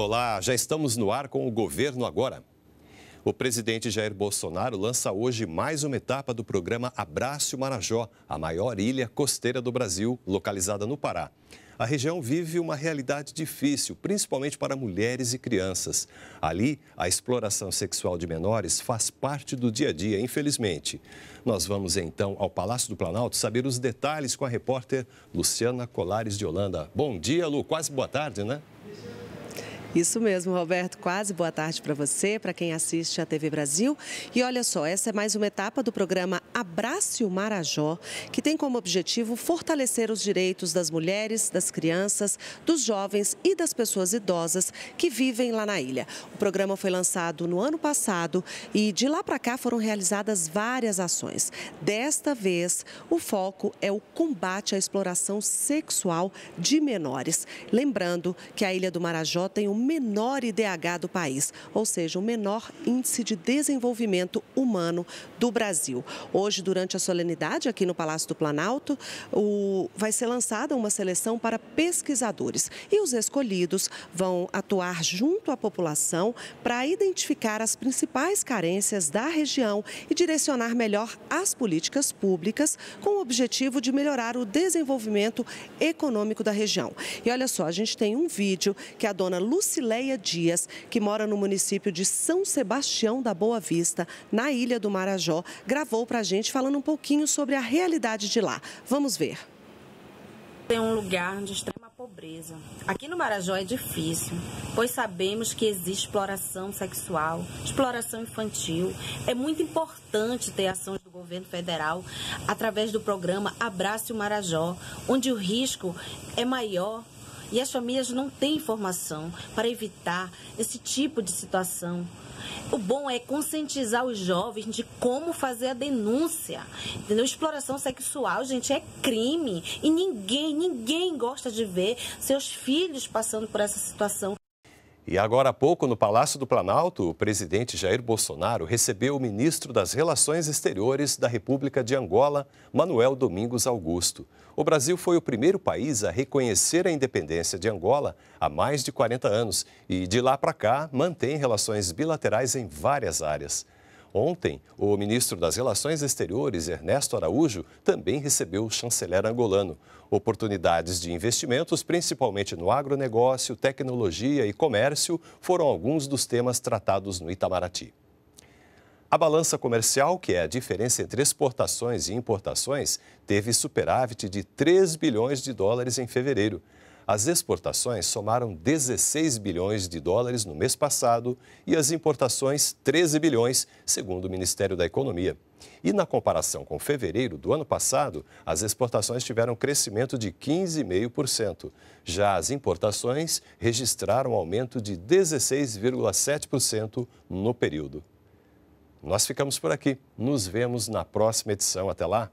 Olá, já estamos no ar com o governo agora. O presidente Jair Bolsonaro lança hoje mais uma etapa do programa Abraço Marajó, a maior ilha costeira do Brasil, localizada no Pará. A região vive uma realidade difícil, principalmente para mulheres e crianças. Ali, a exploração sexual de menores faz parte do dia a dia, infelizmente. Nós vamos então ao Palácio do Planalto saber os detalhes com a repórter Luciana Colares de Holanda. Bom dia, Lu. Quase boa tarde, né? Isso mesmo, Roberto. Quase boa tarde para você, para quem assiste a TV Brasil. E olha só, essa é mais uma etapa do programa Abrace o Marajó, que tem como objetivo fortalecer os direitos das mulheres, das crianças, dos jovens e das pessoas idosas que vivem lá na ilha. O programa foi lançado no ano passado e de lá para cá foram realizadas várias ações. Desta vez, o foco é o combate à exploração sexual de menores. Lembrando que a Ilha do Marajó tem um menor IDH do país, ou seja, o menor índice de desenvolvimento humano do Brasil. Hoje, durante a solenidade aqui no Palácio do Planalto, o... vai ser lançada uma seleção para pesquisadores e os escolhidos vão atuar junto à população para identificar as principais carências da região e direcionar melhor as políticas públicas com o objetivo de melhorar o desenvolvimento econômico da região. E olha só, a gente tem um vídeo que a dona Luciana Lucileia Dias, que mora no município de São Sebastião da Boa Vista, na Ilha do Marajó, gravou para a gente falando um pouquinho sobre a realidade de lá. Vamos ver. É um lugar de extrema pobreza. Aqui no Marajó é difícil, pois sabemos que existe exploração sexual, exploração infantil. É muito importante ter ações do governo federal através do programa Abrace o Marajó, onde o risco é maior e as famílias não têm informação para evitar esse tipo de situação. O bom é conscientizar os jovens de como fazer a denúncia. Entendeu? Exploração sexual, gente, é crime. E ninguém, ninguém gosta de ver seus filhos passando por essa situação. E agora há pouco, no Palácio do Planalto, o presidente Jair Bolsonaro recebeu o ministro das Relações Exteriores da República de Angola, Manuel Domingos Augusto. O Brasil foi o primeiro país a reconhecer a independência de Angola há mais de 40 anos e, de lá para cá, mantém relações bilaterais em várias áreas. Ontem, o ministro das Relações Exteriores, Ernesto Araújo, também recebeu o chanceler angolano. Oportunidades de investimentos, principalmente no agronegócio, tecnologia e comércio, foram alguns dos temas tratados no Itamaraty. A balança comercial, que é a diferença entre exportações e importações, teve superávit de 3 bilhões de dólares em fevereiro. As exportações somaram 16 bilhões de dólares no mês passado e as importações 13 bilhões, segundo o Ministério da Economia. E na comparação com fevereiro do ano passado, as exportações tiveram crescimento de 15,5%. Já as importações registraram aumento de 16,7% no período. Nós ficamos por aqui. Nos vemos na próxima edição. Até lá!